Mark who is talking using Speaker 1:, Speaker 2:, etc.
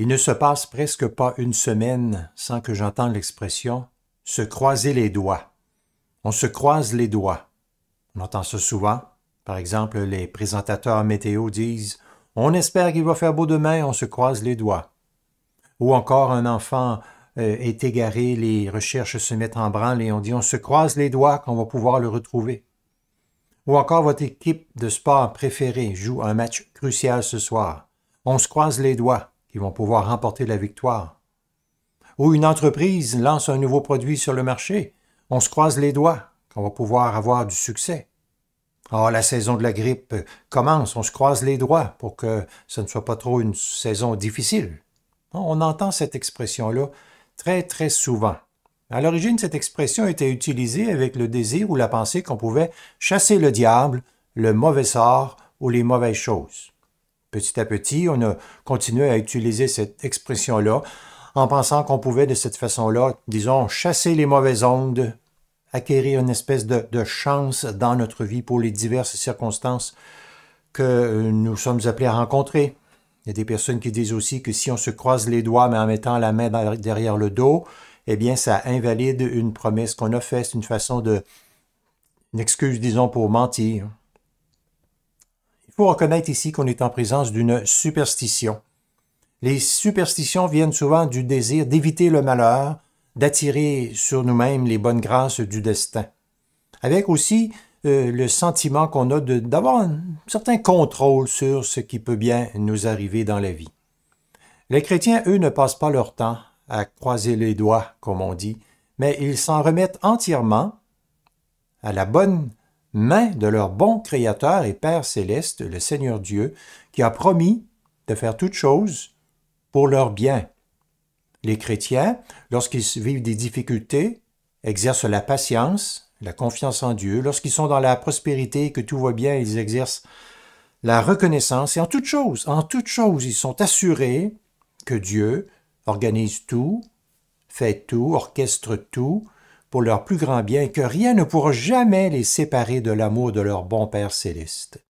Speaker 1: Il ne se passe presque pas une semaine sans que j'entende l'expression se croiser les doigts. On se croise les doigts. On entend ça souvent. Par exemple, les présentateurs météo disent On espère qu'il va faire beau demain, on se croise les doigts. Ou encore un enfant euh, est égaré, les recherches se mettent en branle et on dit on se croise les doigts qu'on va pouvoir le retrouver. Ou encore votre équipe de sport préférée joue un match crucial ce soir. On se croise les doigts qui vont pouvoir remporter la victoire. Ou une entreprise lance un nouveau produit sur le marché, on se croise les doigts qu'on va pouvoir avoir du succès. Ah, la saison de la grippe commence, on se croise les doigts pour que ce ne soit pas trop une saison difficile. On entend cette expression-là très très souvent. À l'origine, cette expression était utilisée avec le désir ou la pensée qu'on pouvait chasser le diable, le mauvais sort ou les mauvaises choses. Petit à petit, on a continué à utiliser cette expression-là en pensant qu'on pouvait de cette façon-là, disons, chasser les mauvaises ondes, acquérir une espèce de, chance dans notre vie pour les diverses circonstances que euh, nous sommes appelés à rencontrer. Il y a des personnes qui disent aussi que si on se croise les doigts mais en mettant la main derrière le dos, eh bien ça invalide une promesse qu'on a faite, c'est une façon de, une excuse disons pour mentir reconnaître ici qu'on est en présence d'une superstition. Les superstitions viennent souvent du désir d'éviter le malheur, d'attirer sur nous-mêmes les bonnes grâces du destin. Avec aussi euh, le sentiment qu'on a d'avoir un certain contrôle sur ce qui peut bien nous arriver dans la vie. Les chrétiens, eux, ne passent pas leur temps à croiser les doigts, comme on dit, mais ils s'en remettent entièrement à la bonne « Main de leur bon Créateur et Père céleste, le Seigneur Dieu, qui a promis de faire toutes choses pour leur bien. Les chrétiens, lorsqu'ils vivent des difficultés, exercent la patience, la confiance en Dieu. Lorsqu'ils sont dans la prospérité et que tout va bien, ils exercent la reconnaissance. Et en toutes choses, en toutes choses, ils sont assurés que Dieu organise tout, fait tout, orchestre tout, pour leur plus grand bien que rien ne pourra jamais les séparer de l'amour de leur bon Père céleste.